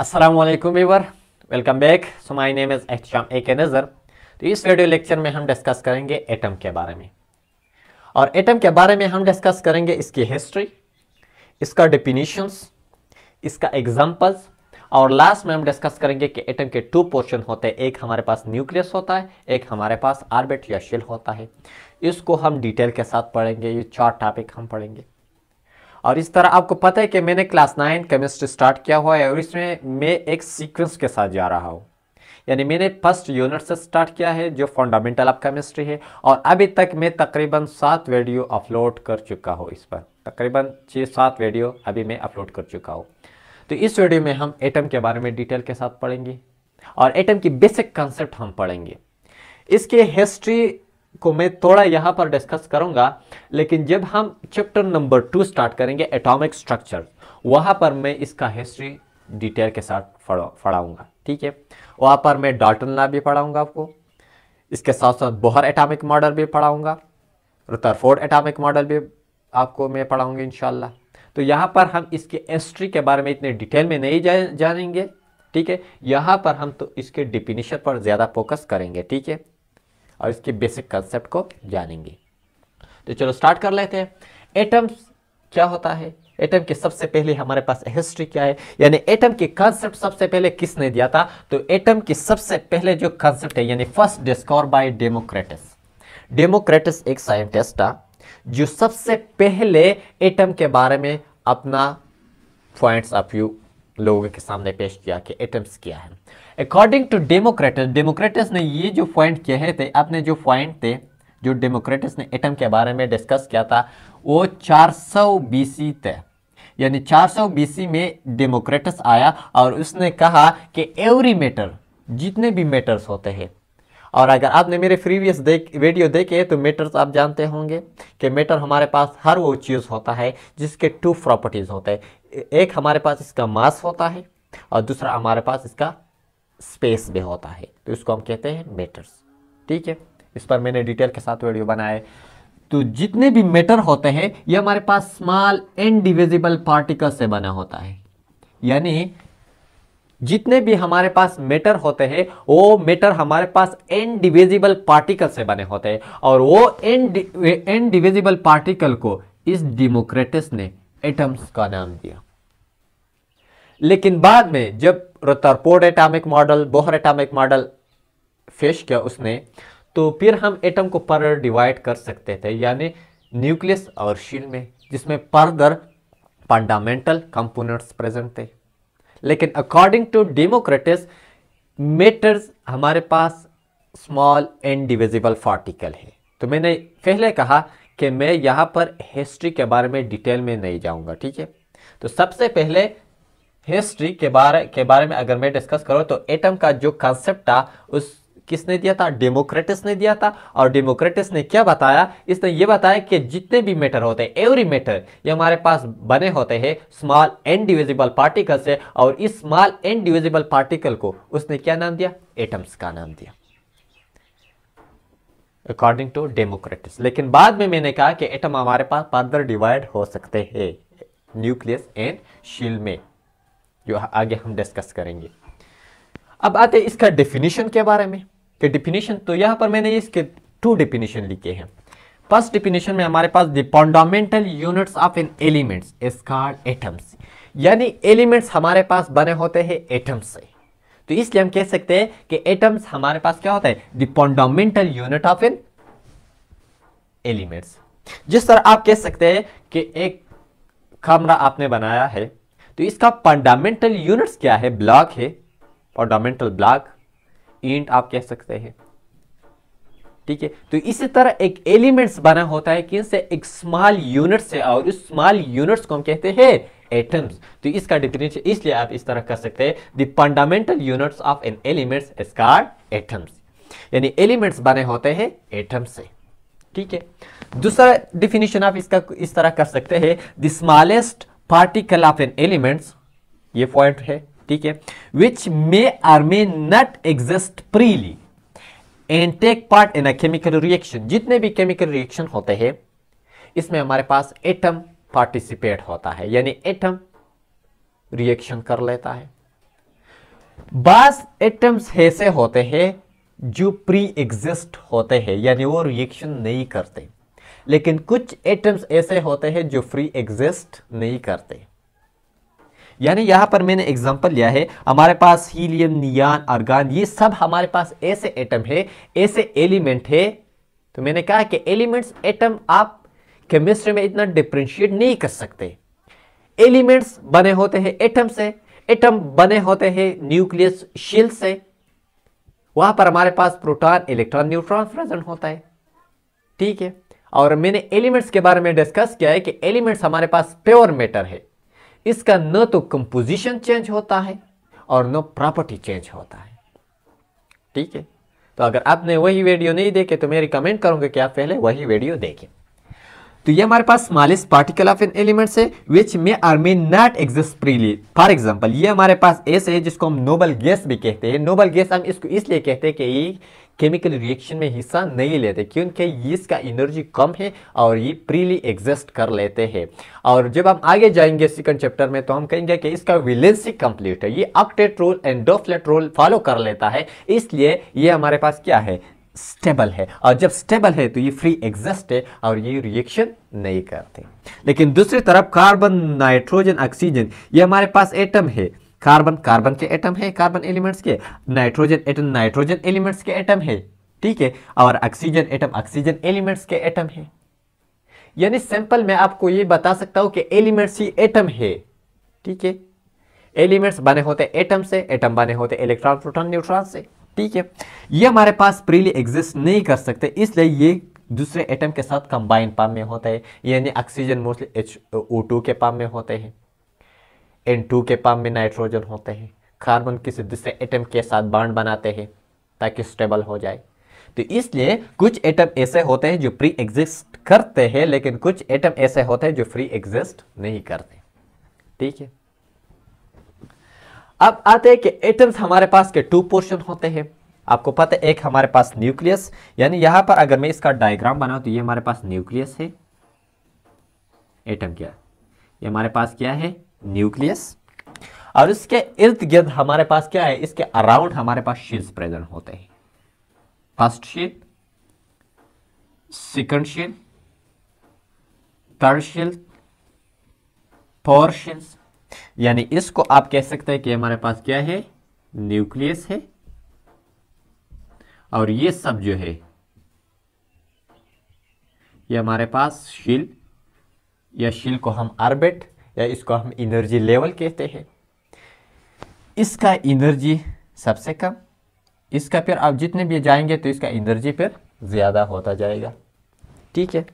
Aslam ever welcome back so my name is Ehtesham A K Nazar तो इस video lecture में हम डिस्कस करेंगे एटम के बारे में और एटम के बारे में हम डिस्कस करेंगे इसकी हिस्ट्री इसका डिफिनीशंस इसका एग्जांपल्स और लास्ट में हम डिस्कस करेंगे कि एटम के टू पोर्शन होते हैं एक हमारे पास न्यूक्लियस होता है एक हमारे पास आर्बिट या शिल होता है इसको हम डिटेल के साथ पढ़ेंगे ये चार टॉपिक हम पढ़ेंगे और इस तरह आपको पता है कि मैंने क्लास नाइन केमिस्ट्री स्टार्ट किया हुआ है और इसमें मैं एक सीक्वेंस के साथ जा रहा हूँ यानी मैंने फर्स्ट यूनिट से स्टार्ट किया है जो फंडामेंटल ऑफ केमिस्ट्री है और अभी तक मैं तकरीबन सात वीडियो अपलोड कर चुका हूँ इस पर तकरीबन छः सात वीडियो अभी मैं अपलोड कर चुका हूँ तो इस वीडियो में हम एटम के बारे में डिटेल के साथ पढ़ेंगे और एटम की बेसिक कंसेप्ट हम पढ़ेंगे इसके हिस्ट्री को मैं थोड़ा यहाँ पर डिस्कस करूँगा लेकिन जब हम चैप्टर नंबर टू स्टार्ट करेंगे एटॉमिक स्ट्रक्चर वहाँ पर मैं इसका हिस्ट्री डिटेल के साथ पढ़ाऊँगा ठीक है वहाँ पर मैं डाल्टन ला भी पढ़ाऊँगा आपको इसके साथ साथ बोहर एटॉमिक मॉडल भी पढ़ाऊँगा रुतरफोर्ड एटॉमिक मॉडल भी आपको मैं पढ़ाऊँगी इन तो यहां पर हम इसके हिस्ट्री के बारे में इतने डिटेल में नहीं जा, जानेंगे ठीक है यहाँ पर हम तो इसके डिफिनेशन पर ज़्यादा फोकस करेंगे ठीक है और इसके बेसिक कंसेप्ट को जानेंगे तो चलो स्टार्ट कर लेते हैं एटम्स क्या होता है एटम के सबसे पहले हमारे पास हिस्ट्री क्या है यानी एटम के कॉन्सेप्ट सबसे पहले किसने दिया था तो एटम की सबसे पहले जो कॉन्सेप्ट है यानी first discover by Democritus Democritus एक साइंटिस्ट था जो सबसे पहले एटम के बारे में अपना पॉइंट्स ऑफ व्यू लोगों के सामने पेश किया कि एटम्स क्या है अकॉर्डिंग टू डेमोक्रेटस डेमोक्रेटस ने ये जो पॉइंट कहे थे आपने जो पॉइंट थे जो डेमोक्रेटस ने एटम के बारे में डिस्कस किया था वो 400 बीसी थे यानी 400 बीसी में डेमोक्रेटस आया और उसने कहा कि एवरी मैटर जितने भी मैटर्स होते हैं और अगर आपने मेरे प्रीवियस देख वीडियो देखे तो मेटर्स आप जानते होंगे कि मेटर हमारे पास हर वो चीज़ होता है जिसके टू प्रॉपर्टीज़ होते हैं एक हमारे पास इसका मास होता है और दूसरा हमारे पास इसका स्पेस में होता है तो इसको हम कहते हैं मेटर्स ठीक है इस पर मैंने डिटेल के साथ वीडियो बनाए तो जितने भी मेटर होते हैं ये हमारे पास स्मॉल डिविजिबल पार्टिकल से बना होता है यानी जितने भी हमारे पास मेटर होते हैं वो मेटर हमारे पास डिविजिबल पार्टिकल से बने होते हैं और वो एन डिविजिबल पार्टिकल को इस डेमोक्रेटिस ने एटम्स का नाम दिया लेकिन बाद में जब Rutherford atomic model Bohr atomic model face किया उसने तो फिर हम एटम को पर डिवाइड कर सकते थे यानी न्यूक्लियस और शील में जिसमें पर्दर फंडामेंटल कंपोनेंट्स प्रेजेंट थे लेकिन अकॉर्डिंग टू डेमोक्रेटिस मेटर्स हमारे पास स्मॉल डिविजिबल पार्टिकल है तो मैंने पहले कहा कि मैं यहाँ पर हिस्ट्री के बारे में डिटेल में नहीं जाऊँगा ठीक है तो सबसे पहले हिस्ट्री के बारे के बारे में अगर मैं डिस्कस करूँ तो एटम का जो कंसेप्ट था उस किसने दिया था डेमोक्रेटिस ने दिया था और डेमोक्रेटिस ने क्या बताया इसने ये बताया कि जितने भी मैटर होते हैं एवरी मैटर ये हमारे पास बने होते हैं स्मॉल एंड डिविजिबल पार्टिकल से और इस स्मॉल एंड डिविजिबल पार्टिकल को उसने क्या नाम दिया एटम्स का नाम दिया अकॉर्डिंग टू डेमोक्रेटिस लेकिन बाद में मैंने कहा कि एटम हमारे पास फर्दर डिवाइड हो सकते हैं न्यूक्लियस एंड शील में जो आगे हम डिस्कस करेंगे अब आते इसका डेफिनेशन के बारे में कि डिफिनेशन तो यहाँ पर मैंने इसके टू डिफिनेशन लिखे हैं फर्स्ट डिफिनेशन में हमारे पास fundamental units of an elements is called atoms यानी एलिमेंट्स हमारे पास बने होते हैं एटम्स से तो इसलिए हम कह सकते हैं कि एटम्स हमारे पास क्या होता है fundamental unit of an elements जिस तरह आप कह सकते हैं कि एक कमरा आपने बनाया है तो इसका फंडामेंटल यूनिट्स क्या है ब्लॉक है फंडामेंटल ब्लॉक इंट आप कह सकते हैं ठीक है तो इसी तरह एक एलिमेंट्स बना होता है किनसे एक स्मॉल यूनिट से और उस स्मॉल यूनिट्स को हम कहते हैं एटम्स तो इसका डिफिनेशन इसलिए आप इस तरह कर सकते हैं fundamental units of an elements स्कार एटम्स यानी एलिमेंट्स बने होते हैं एटम्स से ठीक है दूसरा डिफिनेशन आप इसका इस तरह कर सकते हैं the smallest particle of an elements ये पॉइंट है ठीक है which may or may not exist freely and take part in a chemical reaction जितने भी केमिकल रिएक्शन होते हैं इसमें हमारे पास एटम पार्टिसिपेट होता है यानी एटम रिएक्शन कर लेता है बस एटम्स ऐसे होते हैं जो प्री एग्जिस्ट होते हैं यानी वो रिएक्शन नहीं करते लेकिन कुछ एटम्स ऐसे होते हैं जो फ्री एग्जिस्ट नहीं करते यानी यहां पर मैंने एग्जांपल लिया है हमारे पास हीलियम नियान अर्गान ये सब हमारे पास ऐसे एटम है ऐसे एलिमेंट है तो मैंने कहा कि एलिमेंट्स एटम आप केमिस्ट्री में इतना डिफ्रेंशिएट नहीं कर सकते एलिमेंट्स बने होते हैं एटम से एटम बने होते हैं न्यूक्लियस शिल से वहां पर हमारे पास प्रोटॉन इलेक्ट्रॉन न्यूट्रॉन प्रेजेंट होता है ठीक है और मैंने एलिमेंट्स के बारे में डिस्कस किया है कि एलिमेंट्स हमारे पास प्योर मैटर है इसका न तो कंपोजिशन चेंज होता है और न प्रॉपर्टी चेंज होता है ठीक है तो अगर आपने वही वीडियो नहीं देखे तो मेरी कमेंट करूंगा कि आप पहले वही वीडियो देखें तो ये हमारे पास smallest particle of an element है which may or may not exist freely for example ये हमारे पास ऐसे है जिसको हम नोबल गैस भी कहते हैं नोबल गैस हम इसको इसलिए कहते हैं कि ये केमिकल रिएक्शन में हिस्सा नहीं लेते क्योंकि इसका एनर्जी कम है और ये फ्रीली एग्जिस्ट कर लेते हैं और जब हम आगे जाएंगे सेकंड चैप्टर में तो हम कहेंगे कि इसका विलेंसी कंप्लीट है ये octet rule and rule follow कर लेता है इसलिए ये हमारे पास क्या है स्टेबल है और जब स्टेबल है तो ये फ्री एग्जस्ट है और ये रिएक्शन नहीं करते लेकिन दूसरी तरफ कार्बन नाइट्रोजन ऑक्सीजन ये हमारे पास एटम है कार्बन कार्बन के एटम है कार्बन एलिमेंट्स के नाइट्रोजन एटम नाइट्रोजन एलिमेंट्स के एटम है ठीक है और ऑक्सीजन एटम ऑक्सीजन एलिमेंट्स के एटम है यानी सैंपल में आपको ये बता सकता हूं कि एलिमेंट्स ही एटम है ठीक है एलिमेंट्स बने होते एटम से एटम बने होते इलेक्ट्रॉन प्रोटॉन न्यूट्रॉन से ठीक है ये हमारे पास फ्रीली एग्जिस्ट नहीं कर सकते इसलिए ये दूसरे एटम के साथ कंबाइन पाम में होता है यानी oxygen mostly H O two के पाम में होते हैं एन टू के पाम में नाइट्रोजन होते हैं कार्बन किसी दूसरे एटम के साथ बाड बनाते हैं ताकि स्टेबल हो जाए तो इसलिए कुछ एटम ऐसे होते हैं जो प्री एग्जिस्ट करते हैं लेकिन कुछ एटम ऐसे होते हैं जो फ्री एग्जिस्ट नहीं करते ठीक है अब आते हैं कि एटम्स हमारे पास के टू पोर्शन होते हैं आपको पता है एक हमारे पास न्यूक्लियस यानी यहां पर अगर मैं इसका डायग्राम बनाऊं तो ये हमारे पास न्यूक्लियस है एटम क्या ये हमारे पास क्या है न्यूक्लियस और इसके इर्द गिर्द हमारे पास क्या है इसके अराउंड हमारे पास शीट्स प्रेजेंट होते हैं first sheet second sheet third sheet four shells यानी इसको आप कह सकते हैं कि हमारे पास क्या है न्यूक्लियस है और ये सब जो है ये हमारे पास शिल या शिल को हम आर्बिट या इसको हम एनर्जी लेवल कहते हैं इसका एनर्जी सबसे कम इसका फिर आप जितने भी जाएंगे तो इसका एनर्जी फिर ज़्यादा होता जाएगा ठीक है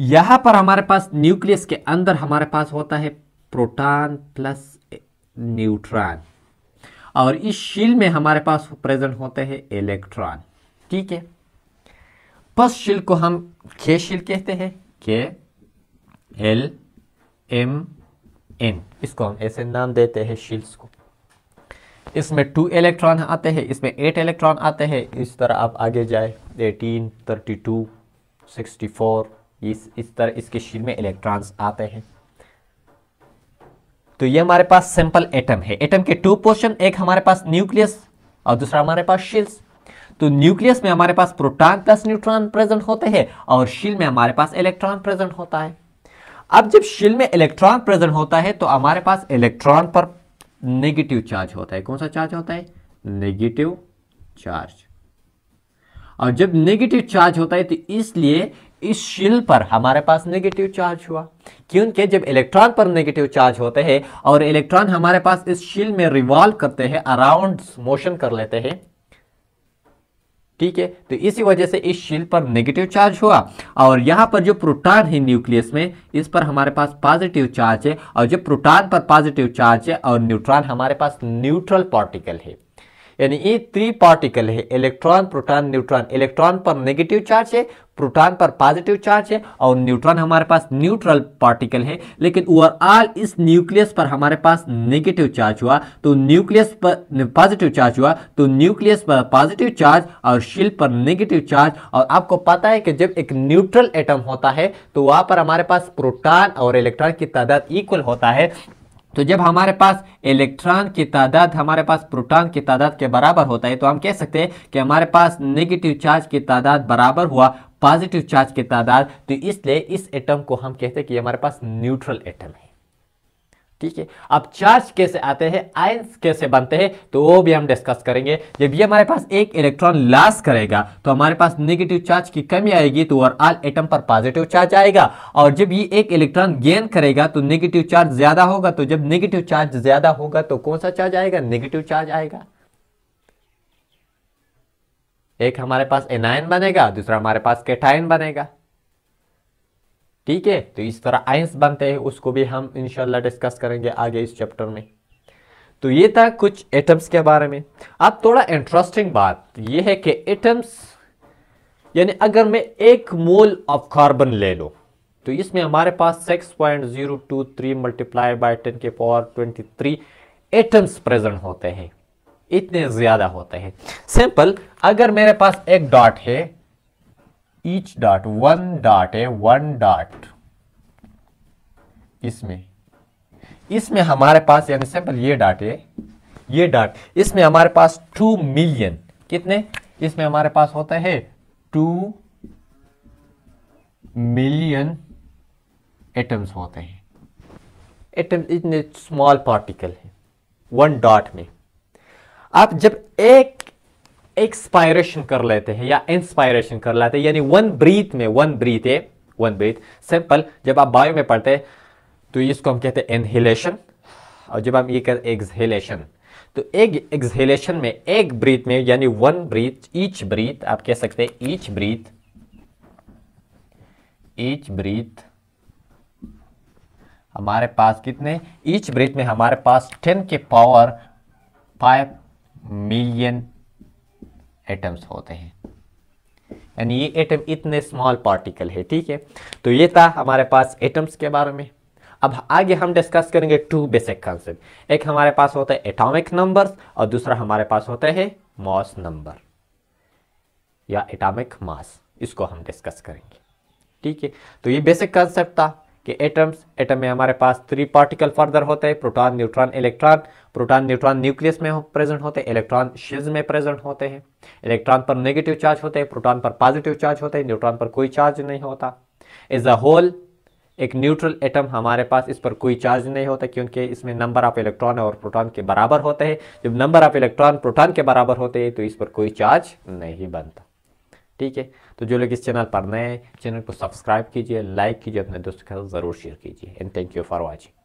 यहां पर हमारे पास न्यूक्लियस के अंदर हमारे पास होता है प्रोटॉन प्लस न्यूट्रॉन और इस शील में हमारे पास प्रेजेंट होते हैं इलेक्ट्रॉन ठीक है फर्स्ट शील को हम के शील कहते हैं के एल एम एन इसको हम ऐसे नाम देते हैं शील्स को इसमें टू इलेक्ट्रॉन आते हैं इसमें एट इलेक्ट्रॉन आते हैं इस तरह आप आगे जाए eighteen thirty two sixty four इस इस तरह इसके शीट में इलेक्ट्रॉन्स आते हैं तो ये हमारे पास सिंपल एटम है एटम के टू पोर्शन एक हमारे पास न्यूक्लियस और दूसरा हमारे पास शील्स तो न्यूक्लियस में हमारे पास प्रोटॉन प्लस न्यूट्रॉन प्रेजेंट होते हैं और शील में हमारे पास इलेक्ट्रॉन प्रेजेंट होता है अब जब शील में इलेक्ट्रॉन प्रेजेंट होता है तो हमारे पास इलेक्ट्रॉन पर नेगेटिव चार्ज होता है कौन सा चार्ज होता है नेगेटिव चार्ज और जब नेगेटिव चार्ज होता है तो इसलिए इस शिल पर हमारे पास नेगेटिव चार्ज हुआ क्योंकि जब इलेक्ट्रॉन पर नेगेटिव चार्ज होते हैं और इलेक्ट्रॉन हमारे पास इस शिल में रिवॉल्व करते हैं अराउंड मोशन कर लेते हैं ठीक है तो इसी वजह से इस शिल पर नेगेटिव चार्ज हुआ और यहां पर जो प्रोटॉन है न्यूक्लियस में इस पर हमारे पास पॉजिटिव चार्ज है और जो प्रोटॉन पर पॉजिटिव चार्ज है और न्यूट्रॉन हमारे पास न्यूट्रल पार्टिकल है यानी ये थ्री पार्टिकल है इलेक्ट्रॉन प्रोटॉन न्यूट्रॉन इलेक्ट्रॉन पर नेगेटिव चार्ज है प्रोटॉन पर पॉजिटिव चार्ज है और न्यूट्रॉन हमारे पास न्यूट्रल पार्टिकल है लेकिन ओवरऑल इस न्यूक्लियस पर हमारे पास नेगेटिव चार्ज हुआ तो न्यूक्लियस पर पॉजिटिव चार्ज हुआ तो न्यूक्लियस पर पॉजिटिव चार्ज और शिल पर नेगेटिव चार्ज और आपको पता है कि जब एक न्यूट्रल एटम होता है तो वहाँ पर हमारे पास प्रोटॉन और इलेक्ट्रॉन की तादाद इक्वल होता है तो जब हमारे पास इलेक्ट्रॉन की तादाद हमारे पास प्रोटॉन की तादाद के बराबर होता है तो हम कह सकते हैं कि हमारे पास नेगेटिव चार्ज की तादाद बराबर हुआ पॉजिटिव चार्ज की तादाद तो इसलिए इस एटम को हम कहते हैं कि हमारे पास न्यूट्रल एटम है ठीक है अब चार्ज कैसे आते हैं आयंस कैसे बनते हैं तो वो भी हम डिस्कस करेंगे जब ये हमारे पास एक इलेक्ट्रॉन लॉस करेगा तो हमारे पास नेगेटिव चार्ज की कमी आएगी तो ओवरऑल एटम पर पॉजिटिव चार्ज आएगा और जब ये एक इलेक्ट्रॉन गेन करेगा तो नेगेटिव चार्ज ज्यादा होगा तो जब नेगेटिव चार्ज ज्यादा होगा तो कौन सा चार्ज आएगा नेगेटिव चार्ज आएगा एक हमारे पास एनायन बनेगा दूसरा हमारे पास कैटाइन बनेगा ठीक है तो इस तरह आइंस बनते हैं उसको भी हम इनशाला डिस्कस करेंगे आगे इस चैप्टर में तो ये था कुछ एटम्स के बारे में अब थोड़ा इंटरेस्टिंग बात ये है कि एटम्स यानी अगर मैं एक मोल ऑफ कार्बन ले लो तो इसमें हमारे पास 6.023 point zero two three multiply by ten के पावर थ्री एटम्स प्रेजेंट होते हैं इतने ज़्यादा होते हैं सिंपल अगर मेरे पास एक डॉट है ईच डॉट वन डॉट है वन डॉट इसमें इसमें हमारे पास यानी सिंपल ये डॉट है ये डॉट इसमें हमारे पास टू मिलियन कितने इसमें हमारे पास होता है टू मिलियन एटम्स होते हैं एटम इतने स्मॉल पार्टिकल है वन डॉट में आप जब एक एक्सपायरेशन कर लेते हैं या इंस्पायरेशन कर लेते हैं यानी वन ब्रीथ में one breath a one breath simple जब आप बायो में पढ़ते तो इसको हम कहते हैं इनहेलेशन और जब हम ये कहते एक्सहेलेशन तो एक एक्सहेलेशन में एक ब्रीथ में यानी वन ब्रीथ ईच ब्रीथ आप कह सकते हैं ईच ब्रीथ ईच ब्रीथ हमारे पास कितने ईच ब्रीथ में हमारे पास टेन के पावर फाइव मिलियन एटम्स होते हैं यानी ये एटम इतने स्मॉल पार्टिकल है ठीक है तो ये था हमारे पास एटम्स के बारे में अब आगे हम डिस्कस करेंगे टू बेसिक कॉन्सेप्ट एक हमारे पास होता है एटॉमिक नंबर्स और दूसरा हमारे पास होता है मॉस नंबर या एटॉमिक मास इसको हम डिस्कस करेंगे ठीक है तो ये बेसिक कॉन्सेप्ट था कि एटम्स एटम में हमारे पास थ्री पार्टिकल फर्दर होते हैं proton neutron electron proton neutron nucleus में प्रेजेंट होते हैं इलेक्ट्रॉन शिज में प्रेजेंट होते हैं इलेक्ट्रॉन पर नेगेटिव चार्ज होते हैं प्रोटॉन पर पॉजिटिव चार्ज होते हैं न्यूट्रॉन पर कोई चार्ज नहीं होता इज अ होल एक न्यूट्रल एटम हमारे पास इस पर कोई चार्ज नहीं होता क्योंकि इसमें नंबर ऑफ इलेक्ट्रॉन और प्रोटॉन के बराबर होते हैं जब नंबर ऑफ इलेक्ट्रॉन प्रोटॉन के बराबर होते हैं तो इस पर कोई चार्ज नहीं बनता ठीक है तो जो लोग इस चैनल पर नए हैं चैनल को सब्सक्राइब कीजिए लाइक कीजिए अपने दोस्तों के साथ ज़रूर शेयर कीजिए and thank you for watching